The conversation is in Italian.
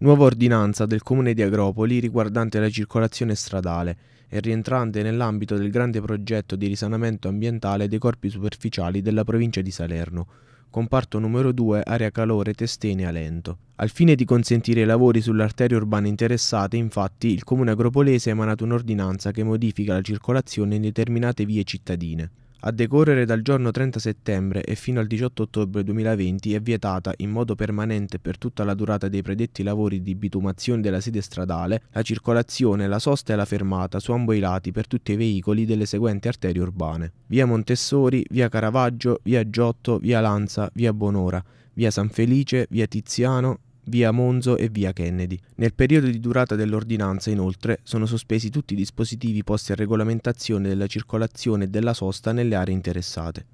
nuova ordinanza del comune di Agropoli riguardante la circolazione stradale e rientrante nell'ambito del grande progetto di risanamento ambientale dei corpi superficiali della provincia di Salerno, comparto numero 2 area calore Testene Alento. Al fine di consentire i lavori sulle arterie urbane interessate, infatti, il comune agropolese ha emanato un'ordinanza che modifica la circolazione in determinate vie cittadine. A decorrere dal giorno 30 settembre e fino al 18 ottobre 2020 è vietata in modo permanente per tutta la durata dei predetti lavori di bitumazione della sede stradale la circolazione, la sosta e la fermata su ambo i lati per tutti i veicoli delle seguenti arterie urbane. Via Montessori, via Caravaggio, via Giotto, via Lanza, via Bonora, via San Felice, via Tiziano, via Monzo e via Kennedy. Nel periodo di durata dell'ordinanza, inoltre, sono sospesi tutti i dispositivi posti a regolamentazione della circolazione e della sosta nelle aree interessate.